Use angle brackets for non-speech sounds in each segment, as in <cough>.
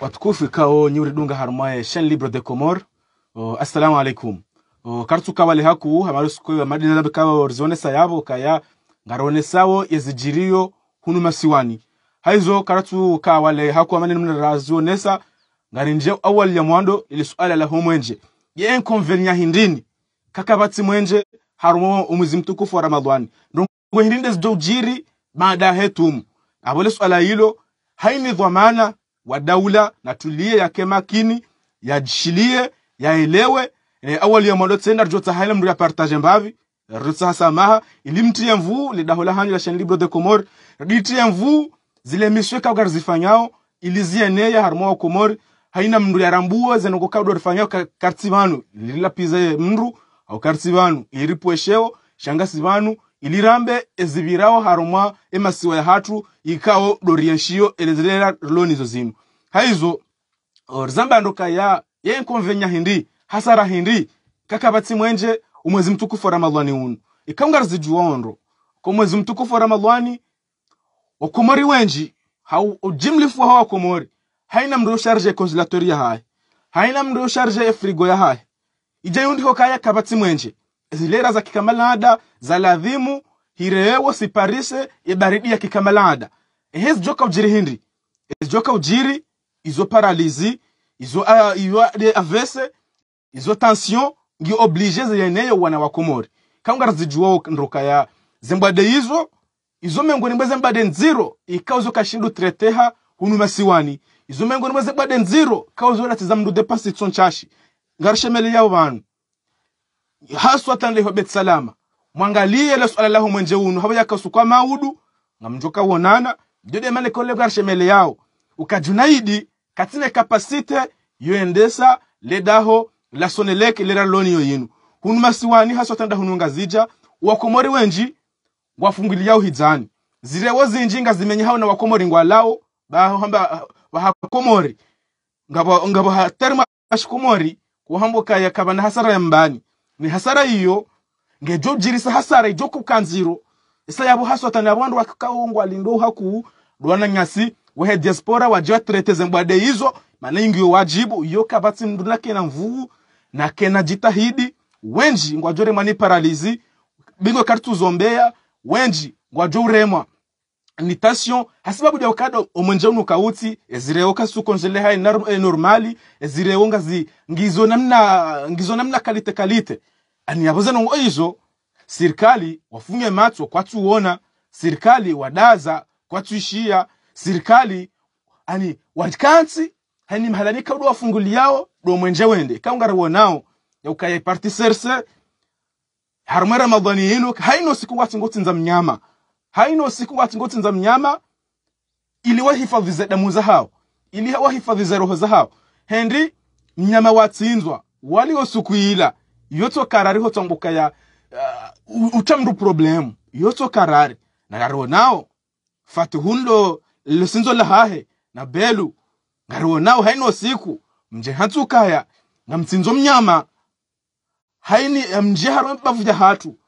watukufu ikao nyuri dunga harmaye chaîne libre de comore assalamu alaikum uh, kartu kawale haku hamaru suko madina nabe kawa orzone sayabo kaya ngarone sawo yezijirio hunu masiwani haizo karatu kawale haku amane mna razonesa ngarinje awali ya mwando ili suala la homwenje ye inconvenient hindini kakabati mwenje harumo umwezi mtukufu wa ramadhani ndongo hindinde zijojiri baada hetum abole suala hilo haini dhamana wa daula na tuliye yake makini yajishilie yaelewe e, awali ya mondo tsenda rjota haile mri apartage mbavi rjota e, samaha ilimtie mvu le dahola hanyu la shen libro de komor ritie e, mvuu zile miswe ka gar zifanyao ilizie neya harmo wa komori haina mndu ya rambua zenoko kabdo rifanyao ka, kartsi vanu lila pize mndu au kartsi vanu iripwe sheo shangasi vanu ilirambe ezibirawo harumwa emasiwa ya hathu yikhawo dori yenxiyo loni lonizo zinu haizo rizambanduka ya yenkonvenya hindi hasara hindi kakabatsi mwenje umwezi mtukufu wa ramadhani unu ikhanga rizijuwaonro ko mwezi mtukufu wa ramadhani wakomori wenji hau ujimlifu hawa wakomori haina mndu yosharje ekonsilatoria hayi haina mndu yosharje efrigo ya hayi ija yundiko kaya kavatsimwenje zilera za kikamalada za zaladhimu hirewo siparise ya kikamalada ehe joka ujiri hindi hindri joka ujiri izo paralizi izo uh, ah, izo avese izo tension ngi oblige yeneyo wana wa komori kangara zijuwa nroka ya zembade izo izo mengoni mwe zembade nziro ikauzo kashindu treteha hunu masiwani izo mengoni mwe zembade nziro kauzo lati zamdu depansi tsonchashi ngarushemele ya vanhu haswa haswatan wa bet salama mwangalie la swala laho mwenje uno habo yakasukwa maudu ngamjoka wonana jode mane kole karshemele yao ukajunaidi katine kapasite yuendesa ledaho la soneleke lasoneleke leraloni yoyinu hunu masiwani haswatan dahunu ngazija wakomori wenji wafungiliyao hidzani zirewo zinji zimenye hao na wakomori ngwalao baho hamba wahakomori ngabo ngabo hatarima ashikomori kuhambuka yakabana hasara ya mbani nihasara iyo jirisa hasara ijo kukanziro isa yabo haswatani abandu wakikaongo alindo haku dwana nyasi wehe diaspora wajia treteze mbwade hizo mana ingi yo wajibu iyo kavatsi kena nakena na kena jitahidi wenji ngwajore mani paralizi bingo zombea wenji ngwajo urema nitasyon hasibabu de okado omwenjaunu kauti ezireoka sukonjeleha enormali eh, ezirewonga zi ngizo namna ngizo namna kalite kalite ani aniyaboza nungo eh, izo serikali wafunge matso kwatuona serikali wadaza kwa kwatuishia serikali ani wakansi hani mhalani kaudu wafunguli yao do mwenje wende kaungara wonao yaukaye parti serse harumera ramadhani inu haino siku watu ngoti nza mnyama haina usiku ngoti za mnyama iliwahifadhi za damu za hao iliwahifadhi za roho za hao hendi mnyama watinzwa watsinzwa ila yoto karari hotsongoka ya uh, utamru problem yoto karari na garo nao nagariwo nawo fatuhunlo la hahe na belu garo nao haino siku mje hatukaya na mtinzo mnyama haini mje haro bavuja hatu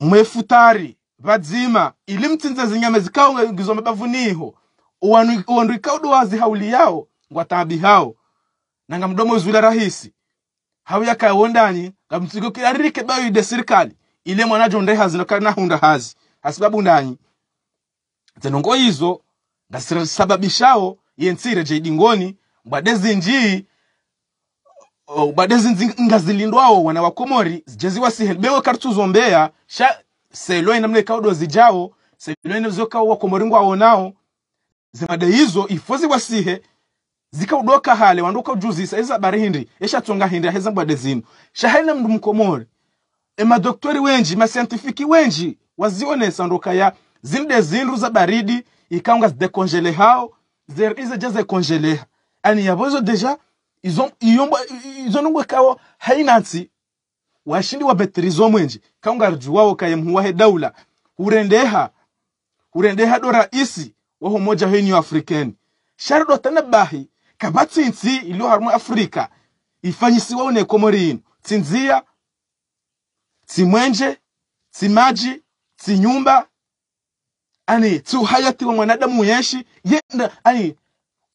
mwefutari vadzima ili ilimtsinza zinyama zikawo mabavuniho mabavu niho uwanrikauduwazi hauli yawo ngwatabi hawo nanga mdomo zuila rahisi hawi yakawondanyi ngamtsigo kilaririke bayoide sirikali ile mwanajo hazi ndeha zinokanahunda hazi hasibabu ndanyi zenongo izo ndasababishawo yentsire jeidingoni mbwade zinjii oh, bade badezi ngazilindwao wana wa komori zijaziwa sihelbewe kartuzombeya sha seloi namna ikaudo zijao seloi namzokao wa komori ngwao nao zimade hizo ifozi wasihe zikaudoka hale wandoka ujuzisa iza bari hindi esha tsonga hindi aheza mbade zino shahena mdu mkomori ema doktori wenji masientifiki wenji wazionesa ndoka ya zinde zinru za baridi ikaunga konjele hao zerize jaze konjele ani yavozo deja izo nungwe kawo hainansi washindi wa betri zomwenji kaungarju wawo kayemhuwahe daula urendeha urendeha dora isi waho moja hei henyu afrikeni sharudo tanabahi kabatsinsi iliyo harumu afrika ifanyisi wawo waone inu tsinzia timwenje timaji tinyumba ani tuhayati wa mwanadamu yeshi yenda ani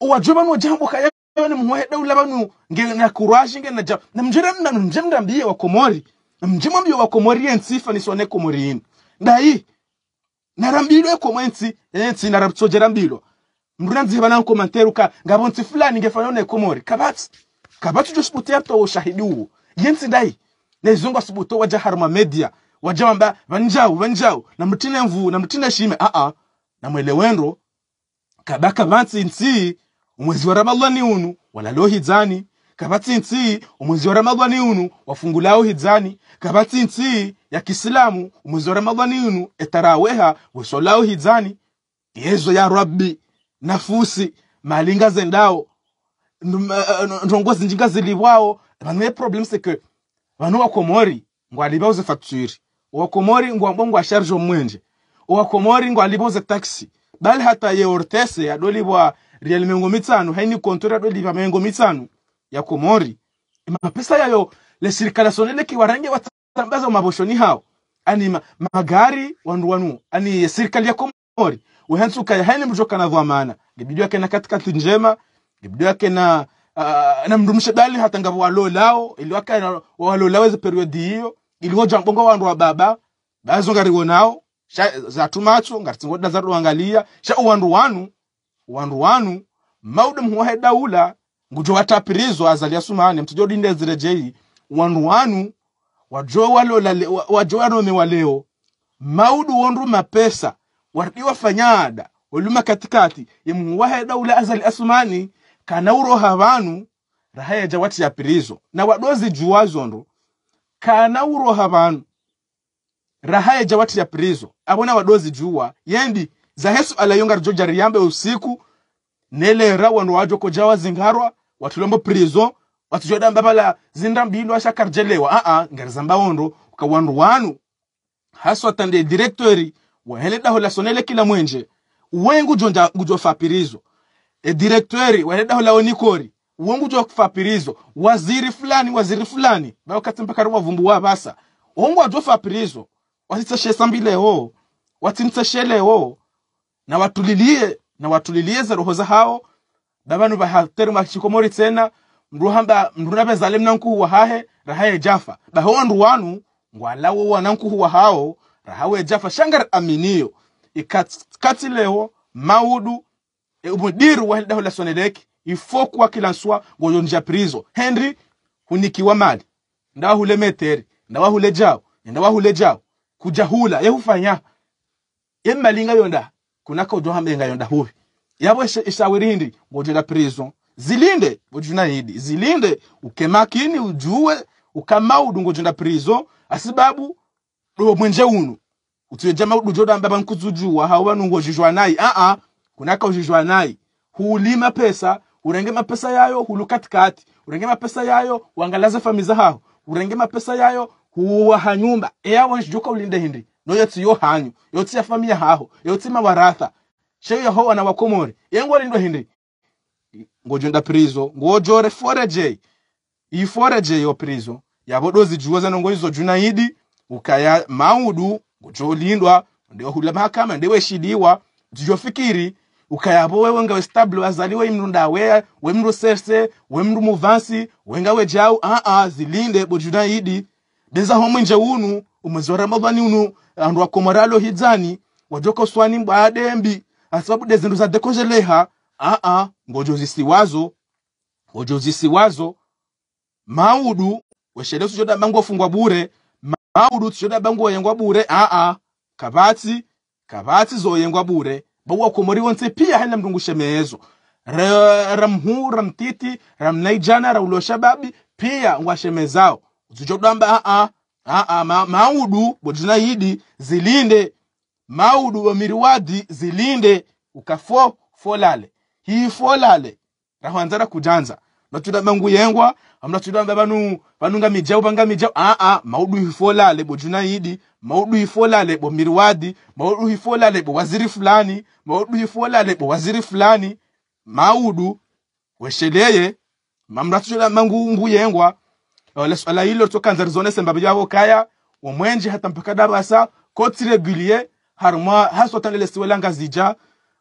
uwajuma kaya ni yone mmoya dawla banu ngena kurashi ngena jab na mjira mna mjira mbiye wa komori na mjima mbiye wa komori ya ni nisone komori inu nda hii ya komo in dai narambiro ekomwensi ensi narabtsojera mbiro mruranzi bana komanteruka ngabonsi fulani na komori kabati kabati jo sibutia to wa ushahidi hii na dai nezongo sibuto waja harma media waja mba vanjau vanjau na mtine mvu na mtine shime aa na mwele mwelewendo kabaka vansi nsi umwezi wa ramadhani unu walalo hizani kabatsinsi umwezi wa ramadhani unu wafungulao hizani kabatsinsi ya kisilamu umwezi wa ramadhani unu etaraweha wesolao hizani yezo ya rabbi nafusi malinga zendao ndongo eh, eh, zinjinga ziliwao vanu problem c'est que vanu wakomori ngo aliba uze facture wakomori ngo ambongo asharge omwenje wakomori ngo aliba uze taxi bali hata yeortese adolibwa real mengo mitano haini kontora dodi pa mengo mitano ya komori mapesa yayo le sirikali sonele warange watambaza maboshoni hao ani magari wanu wanu ani sirikali ya komori wehansuka haini mjoka na dhamana gibidio yake na katika tunjema gibidio yake na uh, na mdumshe dali hata walo lao ili waka na walo lao ze periodi hiyo ili hoja mbongo wanu wa baba bazo ngari wonao za tumacho ngati ngoda za ruangalia sha wandu wanu wandu wanu maudu mhuwahe daula ngujo watapirizo azali asumane mtujo dinde zirejei wandu wanu wajo walolale wajo wanome waleo maudu wonru mapesa wardiwa wafanyada oluma katikati yemhuwahe daula azali asumane asumani kanauroha vanu rahaya jawati ya pirizo na wadozi juwazonro kanauroha vanu rahaya jawati ya pirizo abona wadozi juwa yendi za yesu alayonga rijoja riyambe usiku nelera wanu wajokojawa zingharwa watulombo prison watujodamba pala zindambilwa shakarjelewa aa ngarizamba wondo ukawandu wanu haswa tande directori waheledaho sonele kila mwenje wengu jonja fapirizo e directory directori waheledaho onikori wengu jo jofapirizo waziri fulani waziri fulani wakati mpaka vumbu wa basa fapirizo ongu ajofapirizo watitseshesa mbileho watintsesheleho na watulilie na watulilieze roho zahao babanu bahateru machikomori tsena mruhamba mrunabe zalem nankuhuwa hahe rahaye jafa bahowa nduwanu ngwalawowa nankuhuwa hao rahawe jafa shangar aminiyo ikatileho maudu e umudiru wa hildaho la wahidaho lasoneleki ifokuwa kilanswa ngoyonja prizo henry hunikiwa mali hule meteri hule jao hule jao kujahula yehufanya yemalinga yonda kunaka ujo hamenga yonda hubi yabo ishawirindi ngojera prison zilinde ujunaidi zilinde ukemakini ujue ujuwe ukamaudu ngojenda prison asibabu do mwenje uno jama maudu joda mbaba nkuzujua hawa nungo nungojijwa nai a a kunaka ujijwa nai hulima pesa urenge mapesa yayo hulu katikati urenge mapesa yayo wangalaze famiza hao urenge mapesa yayo huwa hanyumba ea wanjuka ulinde hindi no yeti yo hanyu yoti ya familia haho yotsi mawaratha sheyo yahowa na wakomore yengo lindo hinde ngojo nda prizo ngojore foreje i foreje yo prizo yabodozi juwaza nongo izo junaidi ukaya maudu ngojolindwa ndio hula mahakama ndio shidiwa jijofikiri ukayabo wewe nga westable we we mru sese we mru muvansi wenga we jau a a zilinde bojunaidi deza homu nje unu umwezi wa ramadhani uno andu akomaralo hidzani wajoko swani mbaadembi asababu de zindu zadekonjeleha aa ngojo zisiwazo ngojo zisiwazo maudu weshele sujoda bango fungwa bure maudu sujoda bango yengwa bure aa kabati kabati zoyengwa bure bawa komori wonse pia hena mdungu shemezo ramhu ramtiti ramnaijana raulo shababi pia ngwa shemezao zujo damba aa Aa, ma, maudu bodinaidi zilinde maudu wamiriwadi zilinde ukafo folale hii folale rahwanzara kujanza natudamba nguyengwa amnatudamba banu banunga mija banga mija aa maudu hifolale bojunaidi maudu hifolale bo mirwadi maudu hifolale bo waziri fulani maudu hifolale bo waziri fulani maudu wesheleye mamratudamba yengwa Eh, le swala hilo tokanza rizonese mbabijabo kaya omwenje hata mpaka dabasa kotsi regulier harumwa hasotanele siwela ngazija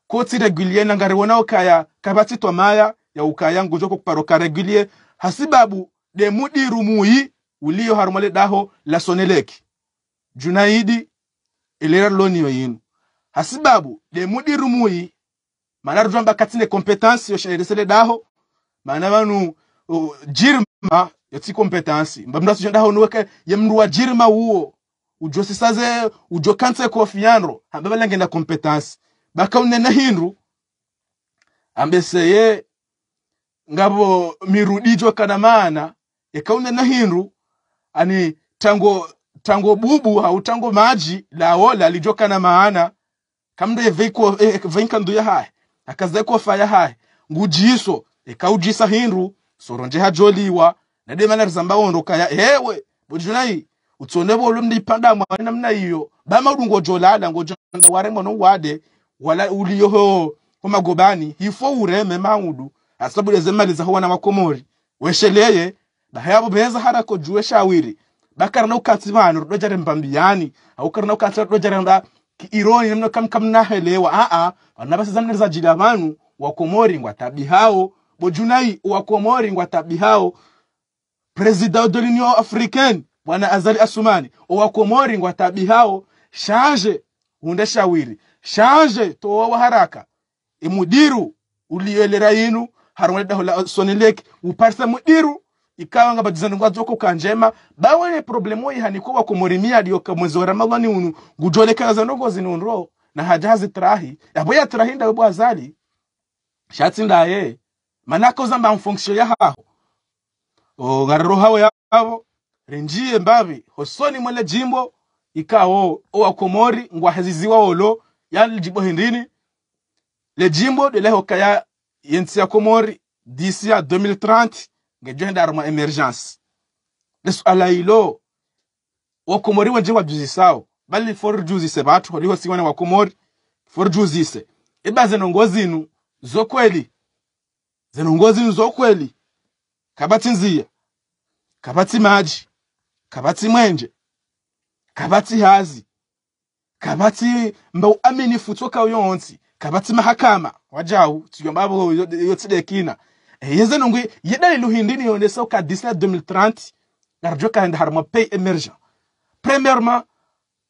kotsi regulier nangarewona okaya kabati maya ya ukaya ngujo kokuparoka regulier hasibabu demudirumuyi uliyo harumale daho lasoneleki junaidi elera loniyo yinu hasibabu demudirumuyi mana rujwamba katine competence yosheneresele daho mana vanu uh, jirma ya yatsi competence mba mndasu ya unweke wa ajirima uo ujo sisaze ujo kanse kofiyanro hamba balange na kompetansi baka unena hindu ambese ye ngabo mirudijo kana maana yakaunena hindu ani tango tango bubu au tango maji la wola lijoka na maana kamde veiko eh, ndu ya hai akazaiko faya hai ngujiso ekaujisa hindu soronje hajoliwa nademana rizambaondoka ya hewe bojunai utsone bolu bolo mndiphanda mwana namna iyo ba bamaudu ngojolala ngojonda ware mwana wade wala uliyo ho uliyoho komagobani hifo ureme maudu asabuleze mali zaho wana makomori wesheleye bahayabo beza harako juwe shawiri bakarana ukatsi bana rudojare mbambiyani aukarana ukatsi rudojare mba ironi namna kam kam na helewa a a bana zamne za jilamanu banu wakomori ngwa tabi hao bojunai wakomori ngwa tabi hao président de l'Union africaine bwana Azali Asumani owakomori ngo atabihao shanje undeshawiri shanje towa haraka imudiru uliyelera yinu harwale dahola sonelek mudiru ikawa nga badizana ngwa kanjema bawele problemo ihaniko wakomorimia aliyoka mwezi wa Ramadhani unu gujoleka za ndogo na hajazi trahi yabo ya trahi ndawe bwazali shatsi ndaye manako yahaho ogarero hawo yabo renjie mbabi hosoni mwele jimbo ikawo ngwa haziziwa olo yani jimbo hindini le jimbo de leho kaya yensi ya komori d'ici à 2030 ngejoenda arma emergence wa komori wanje wa juzi sao bali for juzi se batu walihosiwana wakomori forjuzise iba zenongo zinu zokweli zenongo zinu zokweli kabatinziya kabatsi maji kabatsi mwenje kabatsi hazi kabatsi mbau amini futsoka yonsi kabatsi mahakama wajawu tuyomba bo kina eh, yeze nongwi yedali luhindi luhindini yonesa ka 19 2030 ka kaenda harma pay emergent premièrement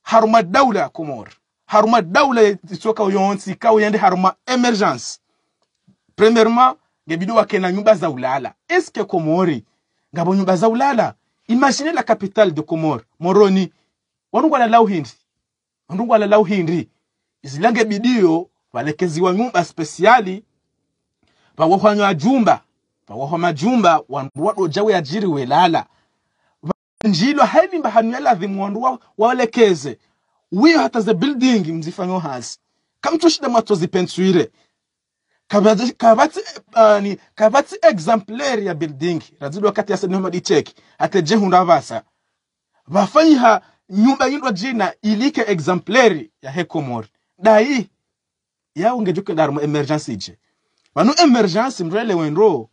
harma daula ya komor harma dawla tsoka yonsi ka uyende harma emergence premièrement ngebido wakena nyumba za ulala eske komori ngabo nyumba za ulala imagine la capitale de comore moroni warungwana lau hindi warungwana lau hindi izilange bidio walekeziwa nyumba spesiali pawahwanywa ajumba pawahwa majumba wandu wadojawe ajiri welala njilo haivimba hanu yaladhimu wandu waolekeze wiyo hata ze building mzifanyo hasi kamtushida mwatozipentsuire kabati, kabati, uh, eh, exemplaire ya building razidi wakati ya yasa nihoma dicheki hatejehunda vasa vafanyiha nyumba yindwa jina ilike exemplaire ya hekomori dai ungejuke ndarumu emergency je vanu emergency mrwelewendro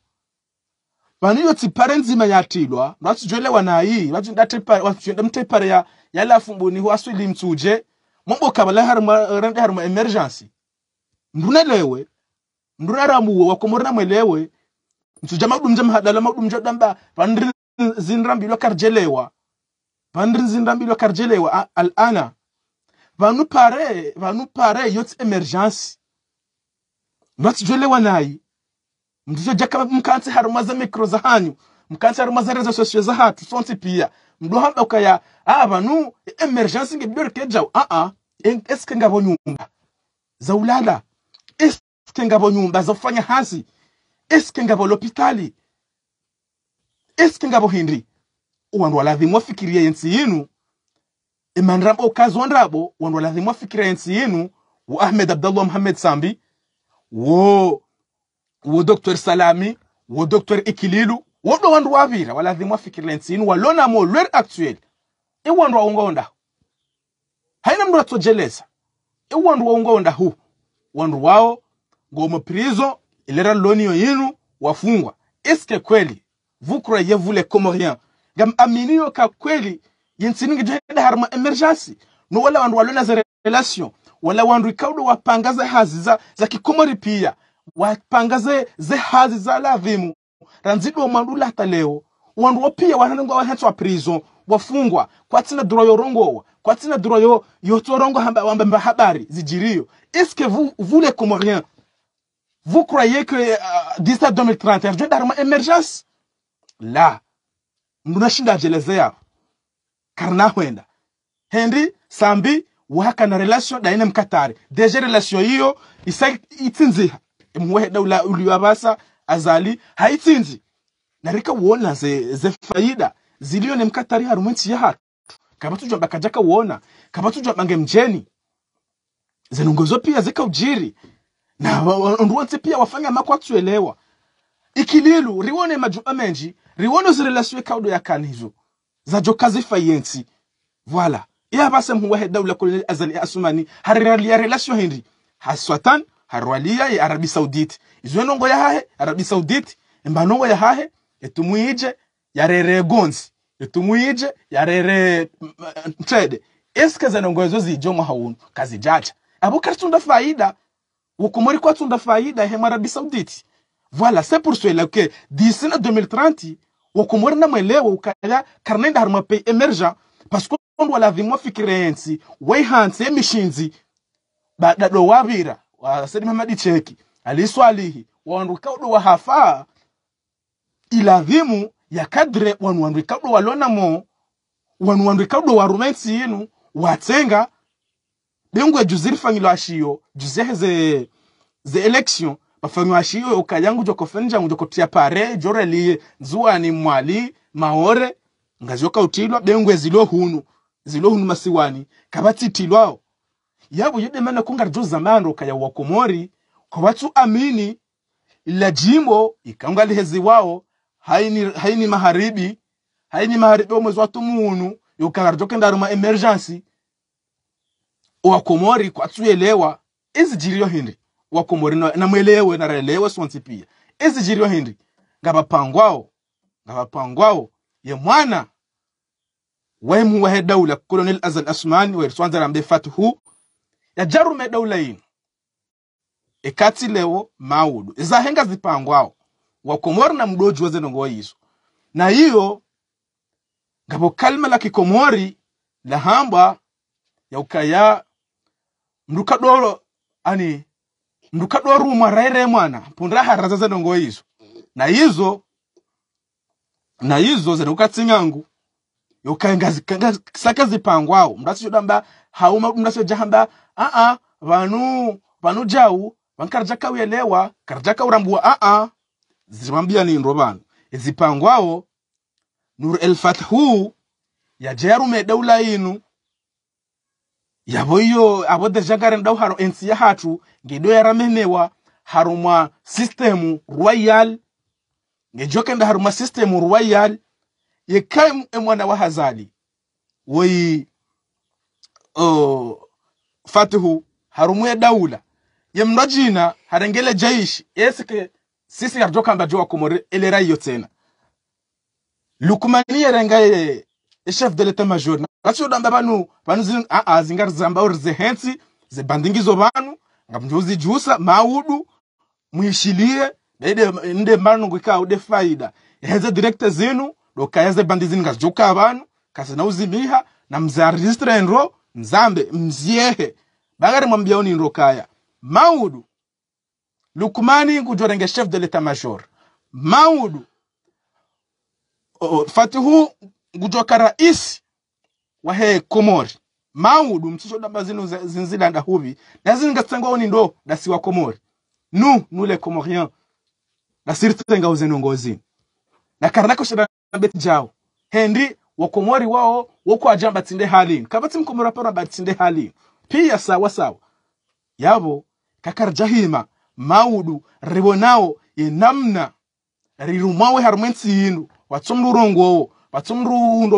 vanu yotsi pare nzima yatilwa mratsujoelewa nayi vatsuenda mtepare ya yalafumbuni waswili mtsuje mombokavala harima emergency ndunelewe nduraramuwo wakomorera mwelewe mchuja mabudumja mhadala mabudumja damba pandri zinrambilwa karjelewa pandri zinrambilwa karjelewa alana vanu pare vanu pare yoti emergency vatijwelewa nayi mtujajaka jaka haruma harumaza mikro za hanyu mkansi haruma za rezo sosio za hatu sonti pia hamba ukaya ah vanu emergency ngebidorikejawo aa eske ngavo nyumba za ulala eske ngabo nyumba za hazi eske ngabo lopitali eske ngabo hindri wandu waladhimu wafikiria yensi yinu imanrabo ukazi wandrabo wandu waladhimu wafikiria yensi yinu wo ahmed abdallah muhammed sambi wo wo dr salami wo dr ikililu wodo wandu wavira waladhimu wafikiria yensi yinu walonamo lwer actuel iwandu e waungaondaho haina mndu atsojeleza iwandu e waungaondahu wandu wao prizo ilera lonio yenu wafungwa eske kweli vukura ye vule comorien gam aminio ka kweli yinsiningi jeda harma emergency no wala wandu walona za relation wala wandu kaudo wapangaza hazi za, za kikomori pia wapangaze ze hazi za lavimu ranzidwa mwandula ta leo wandu wapia wanangwa wanhatsi wa prison wafungwa kwa kwatsina duro kwa tina duro yo yotorongo hamba, wamba habari zijiriyo eske vous voulez comorien Vous croyez que euh, d'ici à 2031, ndio darma emergence? La. Mnashinda jelezea. Karna huenda. Henry Sambi waka na relation daine mkatare. Deje relation il y hiyo isa itinzi. Il y a azali haitinzi. Narika uona ze, ze faida zilio ne mkatari harumwenzi ya hatu. Kaba tujwa bakajaka wona. Kama tujwa bange mjeni. Zenungozo pia zika ujiri na ndiwonse pia wafanya makwatuelewa ikililu riwone maju amenji riwone zirelasiwe kaudo ya kanizo zajo kazi fayensi voilà ya basa mhuwahe dawla kolonel azali asumani hariralia relation hindi haswatan harwalia ya arabi saudite izwenongo ya hahe arabi saudite embanongo ya hahe etumuije rere gonzi etumuije rere mtrede mm, mm, eske zanongo ezo zijo haunu kazi jaja abu kartunda faida uko muri kwa tunda faida he Arabia Saudite. Voilà, c'est pour cela que d'ici na 2030 uko muri namwelewa ukaya karnenda haruma pay emergent parce que on wala vimwa fikirensi wai mishinzi emishinzi badado wabira wa Said Muhammad Cheki aliswalihi waanduka udo wa hafa ila iladhimu ya kadre wanu wanuandika udo walonamo wanuandika udo warumensi yinu watenga dengu ya juziri fanyilo ashiyo juzehe ze ze election mafangilo ashiyo okayangu joko fenja joko tia pare jore li nzuwa ni mwali maore ngazioka utilwa dengu zilo hunu zilo hunu masiwani kabati itilwao. Yabu yede mana kunga rjo zamano kaya wakomori kwa watu amini ila jimbo ikanga lihezi wao haini haini maharibi haini maharibi omwezi watu munu yokagarjokendaruma emergency wakomori kwa tuelewa izijiriyo hindi wakomori namwelewe narelewe sonsi pia izijiriyo hindi ngabapangwawo ngabapangwawo ye mwana wemu wahe daula kolonel azal asmani rambe weriswanzarambe fatihu yajarume daula ekati lewo maudu izahenga e zipangwao wakomori na mdoji wazenongowa izo na hiyo ngabo kalma la kikomori la hamba ya ukaya mndukadoolo ani mndukadoorumwa raire mwana pundrahara zazanongo izo na izo na izo zinukatsingangu yokanga saka zipangwawo mndasidamba hauma a a vanu vanu jau vankarja kauyelewa karja a a zimambia nindro vanu izipangwawo nur elfathu ya jerume daula inu yabo iyo abo dejagare ndauharo ensi yahacu ngedo haro harumwa systemu royal ngejoke nda haro harumwa systemu royal yekai emwana wa hazali woi uh, fatihu harumwe daula yemno jina harengele jaishi esike sisi yarjokamba jowa kumore elera iyo tena lukumani yarenga e chef de l'état major rachidamba panu panu aa zingati zamba uri zihensi zibandingizo panu ngamndiuzijusa maudu muishilie dede nde mbanu ngwika ude faida heze direkte zinu dokayeze bandi zinu ngazijuka panu kasina uzimiha na mzaregistre nro mzambe mziehe bagari mwambiaoni nro kaya maudu lukumani ngujorenge chef de leta major maudu o, fatihu ngujoka isi wahe komori maudu mchishodamba zinu zinzidanda huvi nazingatsangwa uni ndo dasi wa komori nu nule komorien dasiritenga uzenu ngozini na karnako shadabeti jao hendi wa komori wao woku ajamba tinde halini kabati mkomora para batinde halini pia sawa sawa yabo kakar jahima maudu ribonao yenamna rirumawe harumwensi yindu watsomrurongowo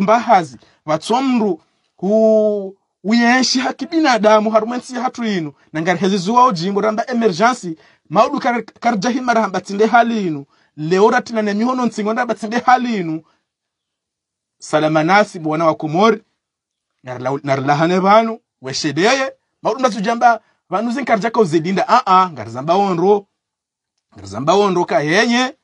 mbahazi vatsomru ku uyeshi haki binadamu harumwensi hatu inu nangari nangarehezizuwao jimbo randa emergency maudu kar, karjahimara tinde hali inu leo ratinane mihono ntsingo tinde hali inu salama nasi bwana wa narlahane narla vanu weshedeye maudu ndatujamba vanu zin zinkarjaka uzedinda aa ngarizamba wonro ngarizamba wonro kayenye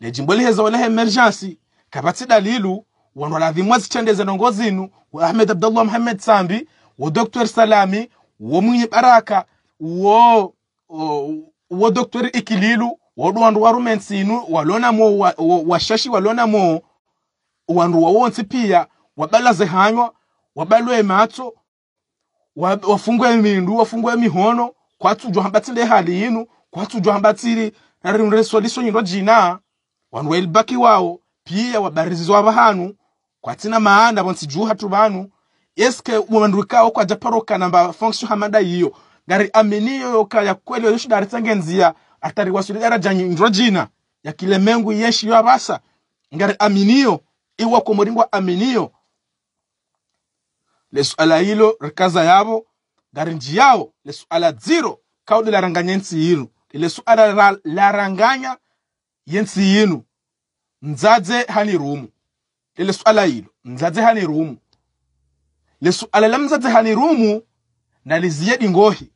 lejimbo lihezawo lehe emergency kavatsi dalilu wanu vimwa vimwazi chendeze nongo zinu wa ahmed abdullah muhammed sambi wa dr salami wa mwinyi baraka wa wa dr ikililu wa wandu warumensinu walonamo washashi wa, wa shashi wa walonamo wandu wawonsi pia wabalaze hanywa wabalwe matso wafungwe mindu wafungwe mihono kwatujwa hambatsile hali inu yinu kwatujwa hambatsili narinreswaliso nyino jina wandu ilbaki wao pia wabarizizwa bahanu kwatina maanda bonsi juu hatu banu eske umandurikawo kwa japaroka namba fonction hamada iyo gari ameniyo yoka ya kweli yoshi dari tangenzia atari wasuli dara janyindro jina ya kile mengu yeshi yo abasa ngari aminiyo iwa kwa muringwa lesu ala hilo rikaza yabo gari njiyao ala zero kaudi laranganya yensi yinu lesuala laranganya yensi yinu nzadze hani rumu E le swala hilo mzadze le swala la mzadze hanirumu naliziyedi ngohi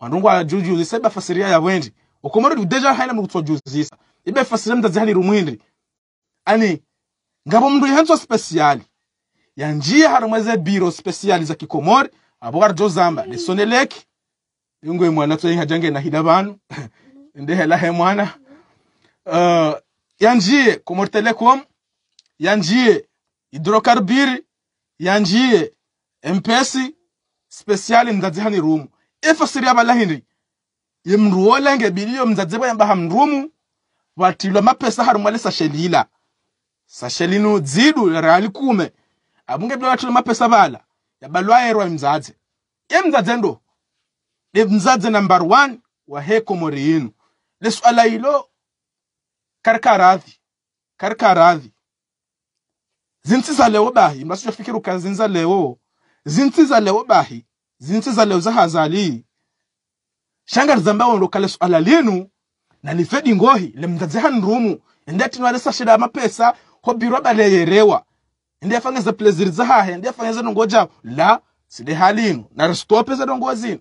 wandungu wa juju zisa iba fasiria ya yabwendi ukomoredi udeja haina mkutuwa juju zisa iba fasiria mzadze hindi ani ngabo mndu yahenso spesiali ya yanjia harumweze biro spesiali za kikomori abo arjozamba lesoneleki ingwe mwana hajange na hidabanu <laughs> ndehela lahe mwana uh, ya uh, yanjie komortelekom yanjie hidrokarbiri yanjie empesi spesiali mdzadzihani rumu ifasiri yavalahinri yemruolenge biliyo mdzadze bwembaha mrumu vatilwa mapesa harumwale sashelila sashelinu dzidu ralikume abunge bila vatilwa mapesa vala yabalwaerwa mdzadze ye mdzadze ndo ni mdzadze number one wa hekomori inu liswala ilo karikaradhi karikaradhi zintsiza leo bahi mnasijofikira ukazinza leo zintsiza leo bahi zintsiza hazali shanga shangari zambawo ndokale suala linu na nifedi ngohi le lemndadziha nrumu endati nwalesa shida mapesa hobirwa baleyerewa ndi afangeza pleziri zahahe ndi afangeza nongo jawo la side halinu na restope za dongo zinu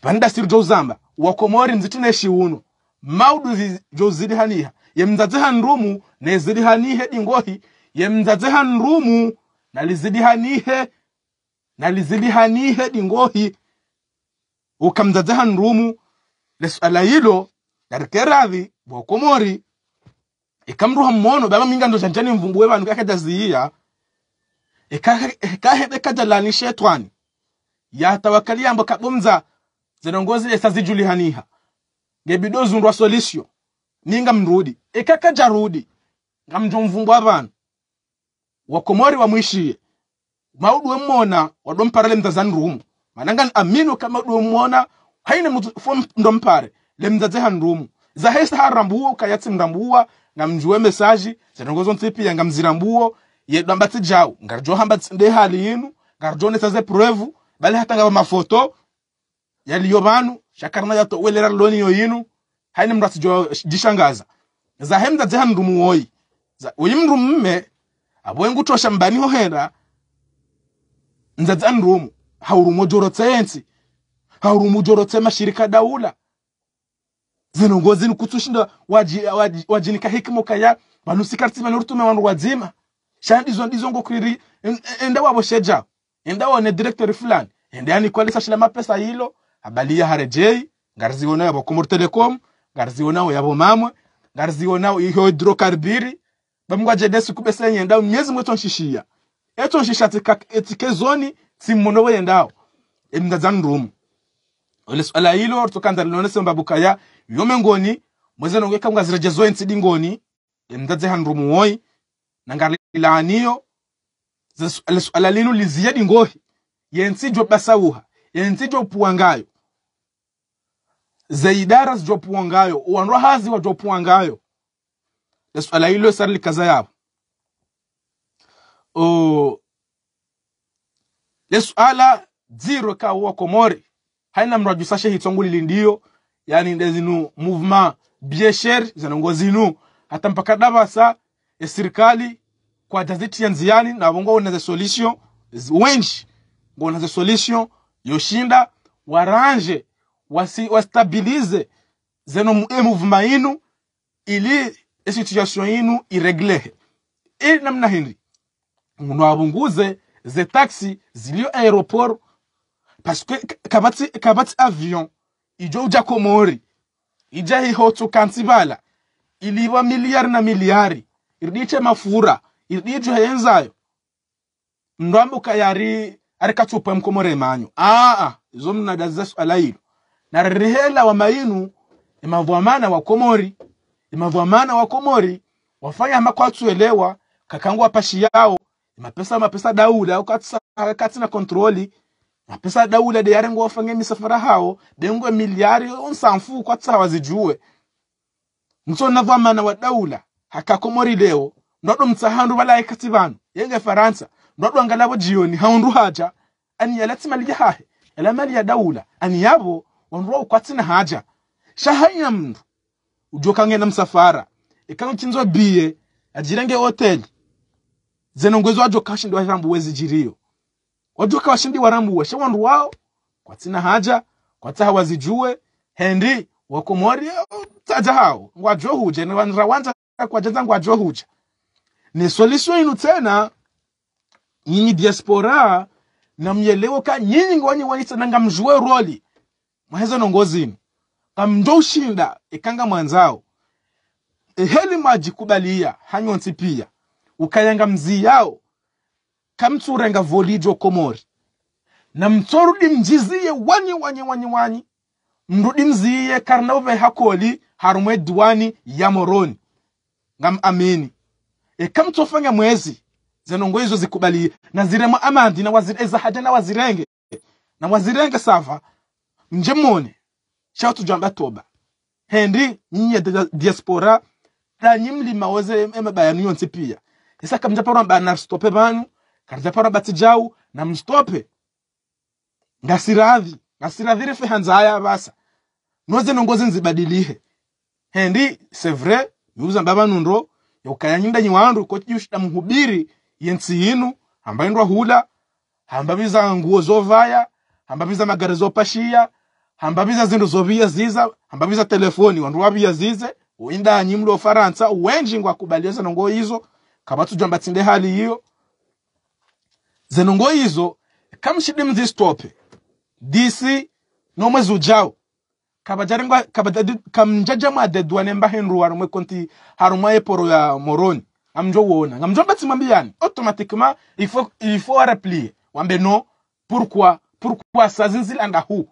panda siri zamba wakomori mzitine shiuno maudu zidi haniha yemndadziha nrumu zidi hanihe dingohi yemdzadzeha nrumu nalizidihanihe nalizidihanihe dingohi ukamdzadzeha nrumu lesuala ilo darikeradhi bokomori ikamruha mmono baba minga ndo janjani mvumbuwe vanhu kakajaziiya ikahebe kajalani shetwani yatawakali yambo kabomza zinongozi esazijulihaniha ngebido zundwa solisio ninga mrudi ikakajarudi ngamjomvumbu abantu wakomori wamwishiye maudu wemmona wadomparale mdzazani rumu manangani aminu kama udu wemmona haine mfo le lemdzadze hanu za zahesa harambuwo kayatsi mrambuwa nga mjuwe mesaji zatongozo ntsipiya nga mzirambuwo yedwamba tijawu ngarjo hamba tsinde hali inu ngarjo netaze prevu bali hata ngaba mafoto yaliyo banu shakarna yato welera loni yo inu haine mratsi jishangaza za hemda rumu woyi uyi mrumu mme avwengutosha mbani hohera nzadza nrumu haurumujorotse yensi haurumujorotse mashirika daula zinongozi nikutsushinda wajinika waji, waji hikimo kaya vanusikaritsima norutume wandu wadzima shandizo ndizo ngokwiri enda wavo sheja enda wone director fulani enda yanikwalisa shila mapesa yilo abali ya harejei ngarizionao yavo kumur telecom ngarizionao yavo mamwe ngarizionao ihyo hidrokarbiri bamugwaje Yesu kubese yenda myezi mweto nshishia eto nshisha tika etike zoni etikezoni simmono wendawo emndazan room ole swala hilo tukanda linonese mbabuka bukaya yome ngoni mweze zireje nongeka mgaziraje zoensi dingoni emndadze handrumu woi nangarilaniyo ze swala lino liziyedi ngohi yensi jo basauha yensi jo puangayo ze idara wa uwanrohazi puangayo swala hilo sarli kaza yabo o oh. le swala dziro ka wa komori haina mrajusashe hitongo lili yani ndezinu movement biesher zanongo zinu hata mpaka davasa ya serikali kwa dazeti ya nziani na bongo ze solution wenji ngo ze solution yoshinda waranje wasi, wastabilize zeno e movement inu ili E situation yinu ireglehe ili e namna hindi abunguze ze taxi zilio aeroport parce que kabati, kabati avion ijo uja komori ija hi hotu kantibala iliwa miliari na miliari iridiche mafura iridijo heyenzayo ndwambuka yari arikatupa mkomore manyu aa izo mnadaziza suala hilo na mainu wamayinu wa komori imavwamana wa komori wafanya hama kwatsuelewa kakangu apashi yao mapesa mapesa daula au ukati na kontroli mapesa daula de yarengo wafanya misafara hao dengwe miliari onsanfu wazijue hawazijue na navwamana wa daula hakakomori leo ndwadwa mtsahandu valaikati vanu yenge faransa ndwadwa angalabo jioni haundu haja ani yalatsimalija hahe elamali ya daula ani yavo wanruwa ukwatsina haja shahaina mndu ujoka na msafara ikano chinzwa biye ajirenge hotel zeno ngwezo wajo kashindi warambu wezi jirio wajoka washindi warambu weshe wandu wao kwa tina haja kwa taha wazijue hendi wakomori taja hao huja ni wanra wanja kwa wanrawanja kwajaza huja ni solution inu tena nyinyi diaspora na myelewo ka nyinyi ngwanyi wanitsananga mjue roli maheza nongozi inu kamndoshinda ekanga mwanzao eheli maji kubaliya hanyonsi piya ukayanga mzi yawo kamtsurenga volijo komori na mtsorudi mjiziye wanyi wanyi wanyi wanyi mrudi mziye karnaove hakoli harumwe diwani ya moroni ngam amini ekamtsofanya mwezi zenongo izo zikubaliye na ziremo amandi na wazire ezahaja na wazirenge na wazirenge sava mjemone shawtu jamba toba hendi nyi ya diaspora da nyimli maweze ema bayanu yonse pia isa kamja kamjapara na stope banu kamja kamjapara tijau na mstope ngasiradhi ngasiradhire hanza haya basa noze nongoze nzibadilihe hendi sevre yuza baba nundo yokayanyinda nyiwandu kochijushida mhubiri yensi inu hamba indwa hula hambaviza nguo zovaya hambaviza magari zopashiya hambabisa zinthu zopiyaziza hambabiza telefoni wanthu wapiyazize uinda nyimlo ofaransa wenji ngwakubaliyesa nongo kabatu kapatsuja mbatsinde hali iyo zenongo izo kamcidi mzisitope disi nomwe dedwa nemba henru wa rumwe konti harumwe eporo ya moroni amjo wona ngamjo yani automatiquement il faut, il faut rapplier wambe no pourquoi pourquoi sazinzilanda hu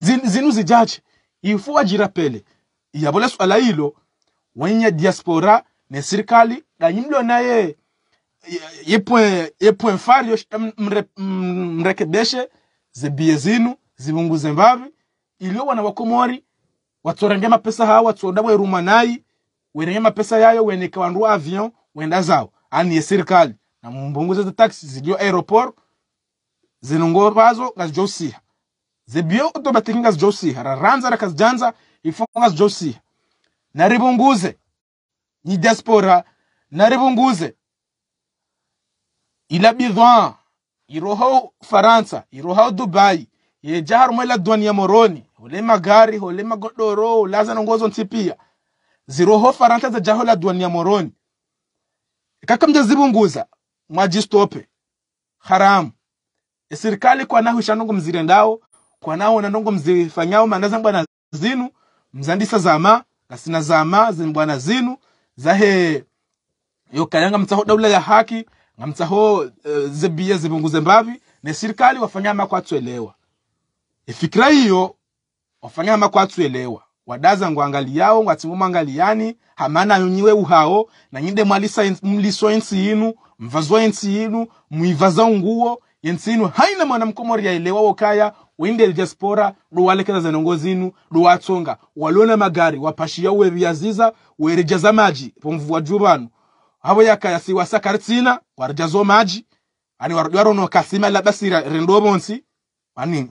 zinu zijache ifu ajirapele iyabole swala hilo wenya diaspora ne serikali danyimlo naye yepo yepo mfario mre, mrekebeshe zebie zinu zibunguze mbavi ilio wana wakomori watorenge mapesa hawa watsoda weruma nayi werenge mapesa yayo weneke wandu avion wenda zao ani ye serikali na mbunguze za taxi zidio aeroport zinongo bazo ngazijo zibyoto batikinga zijosia raranza rakazijanza ifunga zijosia naribunguze ni diaspora naribunguze ila bidhaa iroho faransa iroho dubai yejaharumwe la duani ya moroni ule magari ule magodoro ulaza nongozo ntipia ziroho faransa za jaho la duani ya moroni kaka kakamja zibunguza mwajistope haramu e, serikali kwa nahu ishanungu mzirendao kwanawo ndongo mzifanyao manda za mbwana zinu mzandisa zama kasina zama zimbwana zinu zahe yokalanga mtsaho daula ya haki nga mtsaho uh, eh, zebia zipunguze mbavi ne serikali wafanyama kwatswelewa ifikira hiyo wafanyama kwatswelewa wadaza ngwangali yawo ngwatsingo mwangaliani hamana yonyiwe anyunyiwe uhawo nanyinde mwalisa mliso yensi yinu mvazo yensi yinu muivaza nguo yensi yinu haina mwanamkomori yaelewa wokaya wende ridiaspora zanongo zinu ruwatsonga walona magari wapashi ya uwe viyaziza werejaza maji pomvua juu vanu havo yakayasiwasakari tsina warijazo maji ani kasima laba sira bonsi ani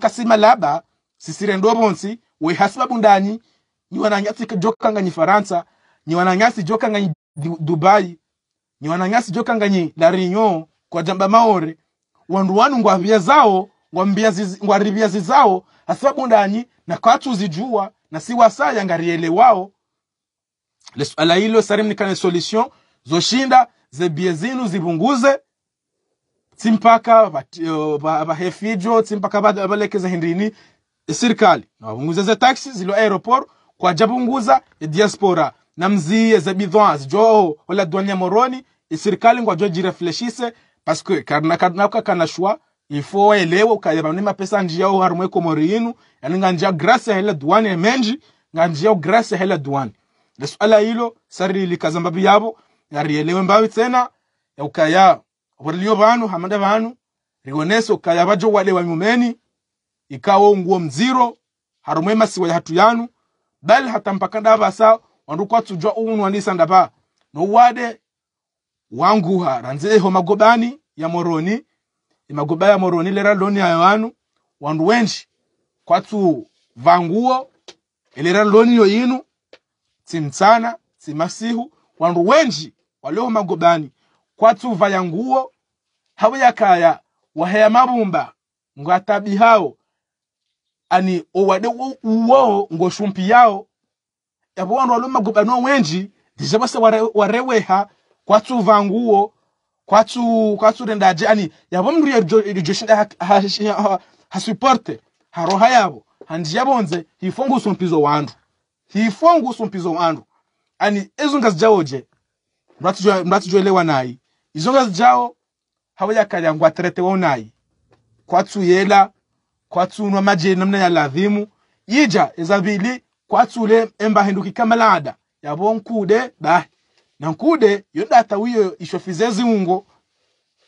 kasima laba sisi rendo bonsi bundani ni wananyasi joka nganyi faransa ni wananyasi joka nganyi dubai ni wananyasi nyiwananyasi jokanganyi larinyo kwa jamba maore wandu wanu ngwavya zao ngwaribia zizao asababu ndanyi zijua na si wasaya wasa yangarielewao lesuala hilo sarimnikane solution zoshinda zebie zinu zipunguze timpaka vahefijo uh, timpaka valekeze hindini e na nawapunguze ze taxi zilo aeroport kwa jabunguza kwajapunguza e diaspora na mzie ze bidhoa zijo wala duania moroni e ngwa serikali ngwajojirefleshise parce que karnaka kana shwa ifo waelewa ukayeva ni mapesa njia o harumwe komori yinu yani nga njia grasa hela duwani emenji nga njia grasa hela duwani na suala hilo sari likaza mbabi yabo yarielewe mbawi tena ya ukaya warilio vanu hamanda vanu rigonese ukaya vajo wale wa mumeni ikawo nguo mziro harumwe masiwa ya hatu yanu bali hata mpaka ndava sa wandukwa tujwa unu wanisa ndava no wade wanguha ranzeho magobani ya moroni imagubaya moroni lera loni wanu anu wandu wenji kwatu vanguo elera loni yo inu timtsana timasihu wandu wenji walio magobani kwatu vaya nguo hawe yakaya waheya mabumba atabi hao ani owade uwo shumpi yao yabo wandu walio magobano wenji dijabasa wareweha kwatu vanguo kwatsu kwatsurendaje ani yabomuriye iryo shinda hasuporte ha ha roha yabo handi yabonze hifungusa umpizo wandu hifungusa umpizo wandu ani ezo ngazi jo je jo lewa izo ngazi jawo habo yakalya ngwa trete wo nayi kwatsu yela kwatsu nwa maje namna ya ladhimu yija ezabili kwatsule embahinduki kamalada yabonkude bahi nankude yodata wiyo ishofize ziungo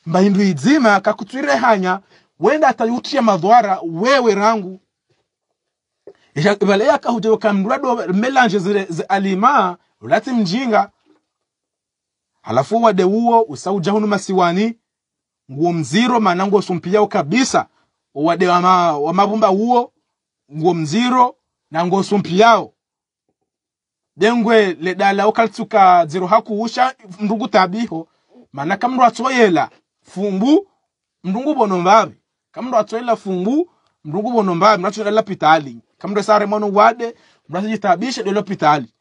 mbahindu idzima kakutwirire hanya wenda atayutia madhwara wewe rangu baleya kahujeyo kamrado melange zile zi alima ulati mjinga halafu wade uo uwo usaujahunu masiwani nguo mziro manangu osumpiyao kabisa wade wamabumba uo nguo mziro na nguo sumpiyao dengwe ledala ukaltsuka dzero hakuusha mndungu tabiho mana kamndu atsoyela fumbu mndungu bono mbavi kamndu atsoyela fumbu mndungu bono mbavi mnacholela pitali kamndu sare mwana wade mnachitabisha delo pitali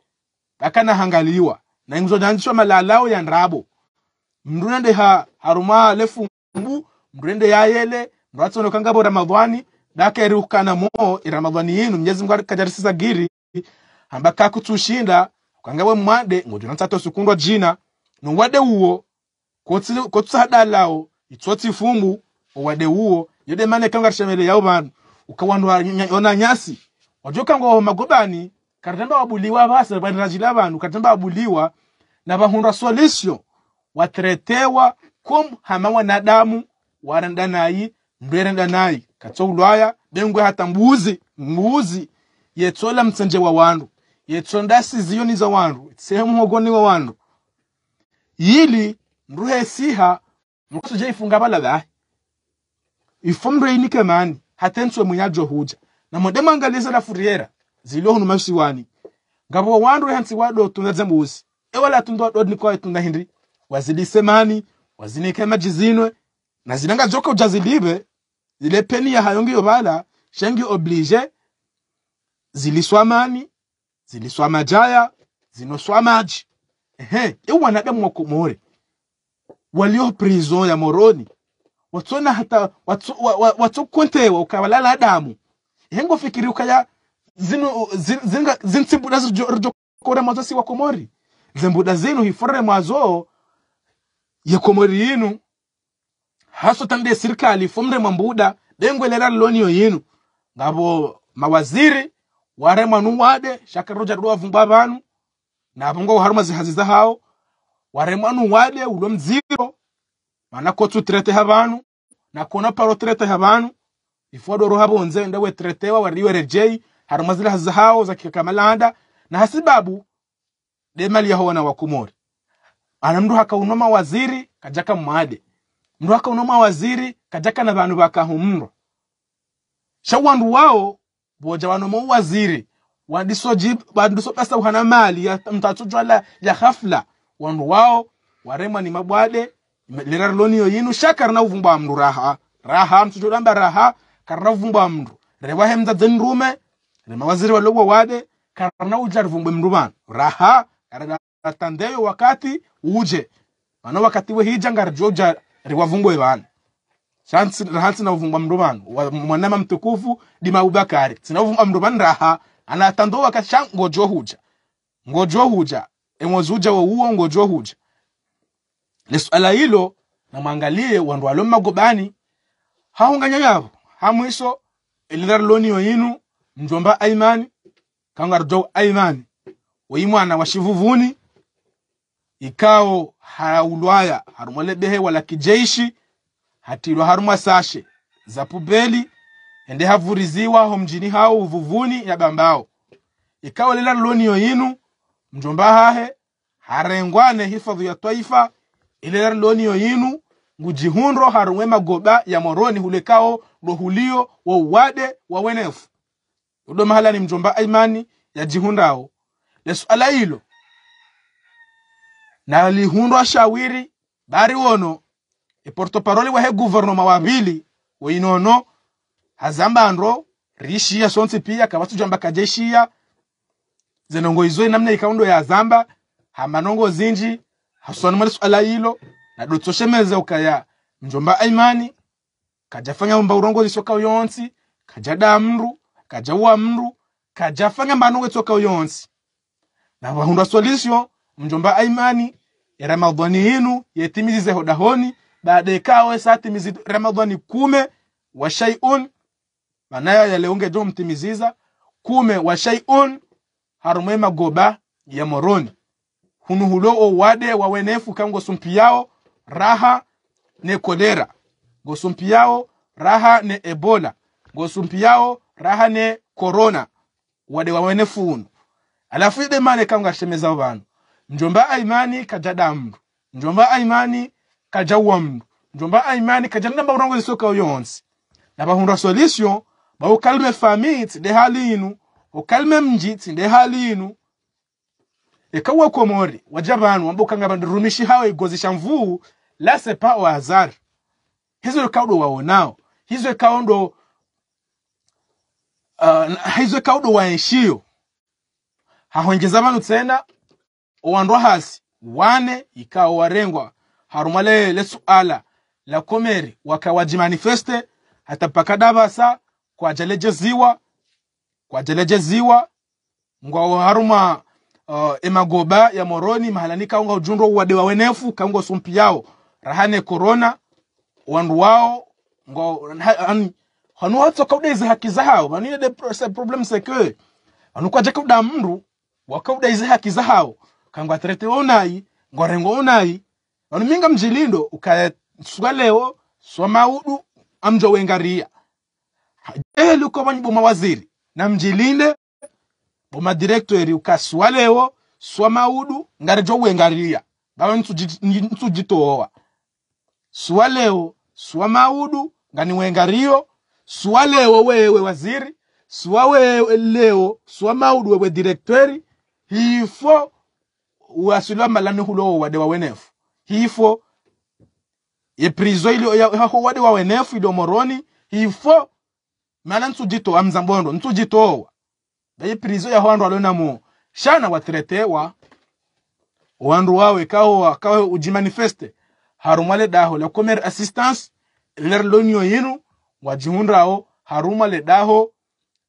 akana hangaliwa na ingizo janjishwa malalao ya ndrabo nende ha haruma le fumbu mndunende yayele mndatsonokangabo ramadhani ukana mo iramadhani yinu mnyezi mwari akajarisisa giri hambakakutsushinda ukanga we mwade ngudina nsato sukundwa jina nuwade uwo kotusahadalawo itsotsi ifumbu owade uwo yode mane kanga tshemele yao ukawandwa ukawanduona nyasi wajoka ngo magobani karatamba wabuliwa basa banirajila bantu katamba wabuliwa na bahundwa solisio watretewa kum hama wanadamu warandanayi ndwerendanayi katso ulwaya bengwe hata mbuzi mbuzi yetsola mtsenje wa wandu yetsondasi za wandu sehemu wa wandu yili mruhe siha mruhesiha mrukusuja ifunga balagahe ifo mreinike kemani hatenswe mwiyajo huja na modema angaliza na furiera zilo hunu mashi wani ngabo wandu hansi wado tunda tundaze ewa la tundu wado ni kwa tunda hindi semani mani kema jizinwe na zinanga joko ujazilibe zile peni ya hayongi yobala shengi oblige ziliswa mani ziliswamajaya zinoswamaji ehe eu wanadamu mwoko more walio prizo ya moroni watsona hata watsokontewa wa, wa, ukabalala damu hengo fikiri ukaya zino zinga zinsimbuda zijokora mwazo si wakomori zembuda zinu hiforere mwazo yekomori yinu haso tande sirkali fumre mambuda dengwe lera lonio yinu ngabo mawaziri warema nuwade shakaro jaruwa vumba vanu na bongo haruma zihaziza hao warema nuwade ulo mziro mana ko tu trete habanu na kona paro trete habanu ifo do bonze ifodoro habonze ndawe tretewa wariwe rejei haruma zila haziza hao za kikamalanda na hasibabu de mali ya yaho na wakumori ana mdu haka unoma waziri kajaka mwade mdu haka unoma waziri kajaka na banu baka humro shawandu wao boja wano mo waziri wandiso wandiso pesa uhana mali ya mtathu jwala ya hafla wandu wao waremwa ni mabwade lera riloniyo yinu shaka rina uvumbwa mndu raha raha mthu jodamba raha karina uvumbwa wa mndu rewahe mdzadzeni rume remawaziri walobwa wade karna ujar rivumbwe mndu vanu raha karatandeyo wakati uje wano wakati wehija ngarijoja riwavumbwe vanu hansi navumba mruban mwanama mtukufu dima Abubakari sinavumba mruban raha anatandowa wakasha ngojo huja ngojo huja emozu huja wa uo ngojo huja liswala hilo na namwangalie wandu walo magobani haunganya yavo hamwiso elindaraloniyo yinu mjomba aimani kangarjo aimani weimwana wa shivuvuni ikao haulwaya harumwelebehe wala kijeishi hatirwa harumwa sashe za pubeli ende havuriziwa ho mjini hao uvuvuni ya bambao ikawa lela loni yoyinu mjomba hahe harengwane hifadhu ya taifa ilela loni yoyinu ngujihunro harumwe magoba ya moroni hulekao rohulio wa uwade wa wenefu udo mahala ni mjomba aimani ya jihundao lesuala hilo na lihundwa shawiri bari wono e porte-parole wahe guvernoma wabili weinono hazambandro rishiya sonse pia kabasujamba kajeshiya zenongo izoi namna ikaundo ya zamba hamanongo zinji hasuanumali suala hilo na dotoshemeze ukaya mjomba aimani kajafanya mba urongo zisoka uyonsi kajada mru kajawa mru kajafanya manongo zisoka uyonsi na wahundwa solisyo mjomba aimani ya eramadhani hinu ze hodahoni baadaye kawe satimizi ramadhani kume wa shay'un manayo yaleunge jo mtimiziza kume wa shay'un harumema goba ya moroni hunuhulo o wade wenefu kango sumpi raha ne kolera gosumpi yao raha ne ebola gosumpi yao raha ne corona wade wa wenefu unu alafu ide mane kango ashemeza bantu njomba aimani kajada mndu njomba aimani kaja uwandu njomba aimani imani kaja nina baurongozi soka yonse na bahunda solution ba ukalme famit de halinu ukalme mjit de halinu inu ikawa komori waja bantu ambao kanga bandurumishi hawo igozisha mvuu lase pa wa azar hizo ikaudo waonao hizo ikaundo uh, ah, hizo ikaudo waenshio hahongeza bantu tena owandwa hasi wane ikao warengwa harumale le suala la komeri wakawajimanifeste hata mpaka davasa kwajalejeziwa kwajalejeziwa ngwa haruma uh, emagoba ya moroni mahalani kaunga ujundro wade wawenefu kaunga sumpi yao rahane corona wandu wao ngo an hanu hatso kaudaize haki zahao mani de problem seke anu kwaje kauda mndu wakauda ize haki zahao kangwa trete onai ngorengo onai nanu minga mjilindo ukaya suka leo swa maudu amjo wengaria jehelu luko banyi boma waziri na mjilinde boma directori ukaswa leo swa maudu ngari jo wengaria baba nsujitoa swa leo swa maudu ngani wengario swa leo wewe waziri swa wewe leo swa maudu wewe directori hifo wasilwa malani hulo wade wenefu hifo yeprizo ilihakowade wawe nefu idomoroni hifo mala mana jito amzambondo ntsujitowa daye prizo alona mu shana watretewa wandu wawe kahowa kawe ujimanifeste harumale daho le comer assistance ler lonio yinu wajihundrao harumale daho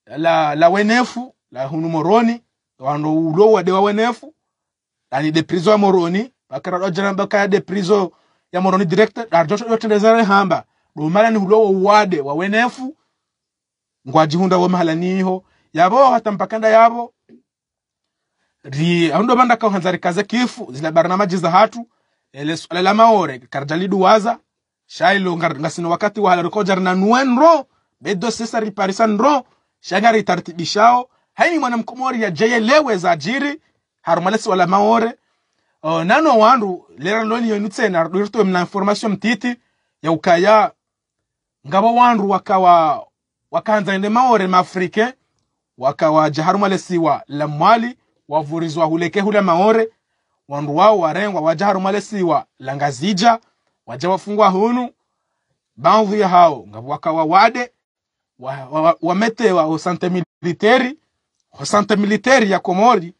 la, la wenefu la hunu moroni wandu ulo wade wa wenefu ani de prizo moroni bakara ɗo jaran bakayade priso yamoroni directe ɗar joto ɗottede zare hamba ɗum marani hulowo wade wa wenefu ngwaji hunda wo mahalaniho yabo hata mpakanda yabo ri ando banda ka hanzari kaza kifu zila barnama jiza hatu ele swala la maore karjali duwaza shailo ngasino wakati wa halariko jarna nuenro bedo sesa riparisan ro shagari tartibishao haini mwanamkomori ya jeye lewe za ajiri harumalesi wala maore uh, nano wandu lera loni yenu tsena rwirto mna information mtiti ya ukaya ngabo wandu wakawa wakaanza ende maore mafrike wakawa jaharu jaharuma siwa la mwali wavurizwa huleke hula maore wandu wao warengwa wajaharuma siwa la ngazija waja wafungwa hunu baadhi ya hao ngabo wakawa wade wametewa wa, wa, wa sante militeri ho sante militeri ya komori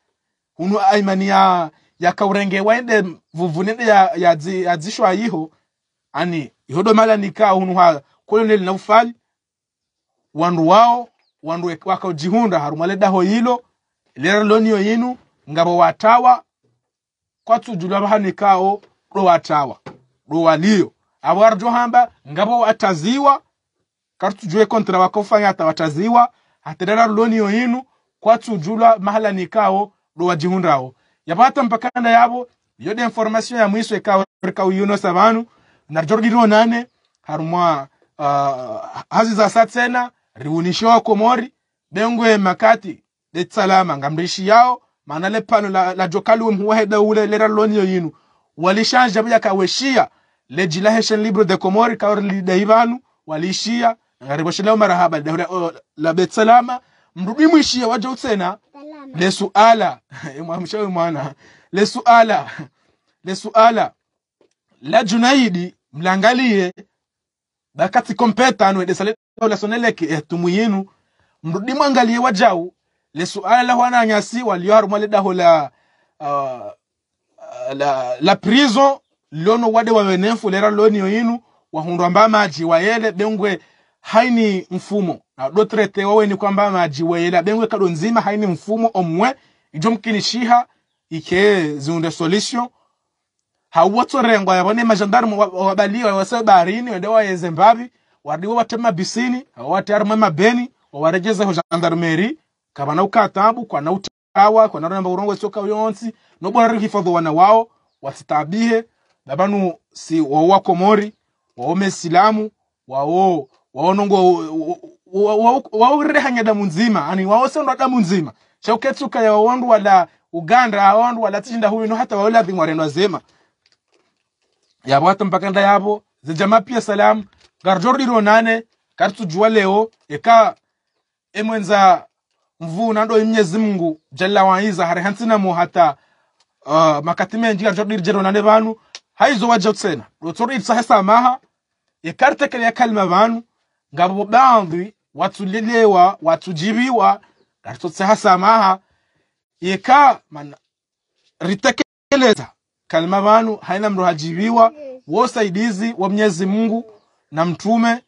hunu aimani ya yakaurenge waende vuvunende yadzishwa ya, ya yiho ani ihodomala nika hunu ha koloneli na ufali wandu wao wandu wakaujihunda harumaledaho yilo lera loniyo yinu ngabo watawa kwa kwatsujulwa vahanikao ro watawa ro walio abar johamba ngabo wataziwa kartsujue kontra wakofanya atawataziwa haterera loniyo yinu kwatsujulwa mahala nikao do wajihundao yabatam mpakanda yabo yode information ya mwiso ikaorika uyunos abantu narjorgiriro nane harumwa uh, hazi za satsena riunisho wa komori bengwe makati detsalama ngamrishi yao maana le pano la, la jokalu mhuwaheda ule lera lonio yinu walishanja bya kaweshia le jilaheshen libro de komori kaor lidaibanu walishia ngariboshelewa eh, marahaba oh, la betsalama mrudimwishia wajo utsena lesuala <laughs> mwamshawi mwana lesuala lesuala la junaidi mlangalie bakati kompeta nuedesalelasoneleke ehtumu yinu mrudi mwangalie wajau lesuala la hwananyasi harumwa ledaho la uh, la, la prison lono wade wawenefu lera lonio yinu wahundwa mba maji wayele bengwe haini mfumo na dotrete wawe ni kwamba majiweela bengwe kado nzima haini mfumo omwe ijo mkinishiha ike zunde solution hawotorengwa yabone majandarmu wa wasa barini wende waye Zimbabwe wa tema bisini watarma mabeni warejeza ho jandarmeri kabana ukatabu kwa na utawa kwa na namba urongo soka yonsi no bora hifadhi wana wao wasitabihe babanu si wao wa Komori wao mesilamu wao waonongo waurehanya damu nzima ani waosondwa damu nzima shauketsuka ya waondwa la uganda aondwa la tichinda huyu no hata waoladhi mwarendwa zema yabo hata mpakanda yabo zijama pia salam garjordiro nane kartujua leo eka emwenza mvuna ndo e mnyezi mungu jalla waiza hare hantina hata uh, makati menji garjordir jero nane vanu haizo waja tsena do tsori maha ekarte kale kalma vanu ngabo bandwi watulelewa watujibiwa natutseha samaha yeka man ritekeleza kalima vanu haina mndu hajibiwa wosaidizi wa mnyezi mungu na mtume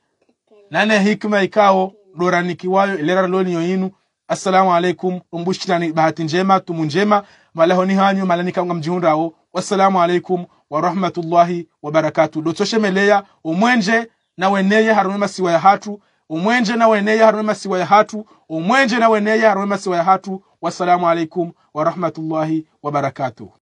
nane hikima ikao doranikiwayo ilera loniyo inu assalamu alaikum umbushirani bahati njema tumu njema malahoni hanyu malanikanga mjihundawo wassalamu alaikum warahmatullahi wabarakatu dotoshemeleya omwenje naweneye harume masiwa ya hatu umwenje na weneya harume masiwa ya hatu umwenje na weneya harume masiwa ya hatu wassalamu alaikum warahmatullahi wabarakatuh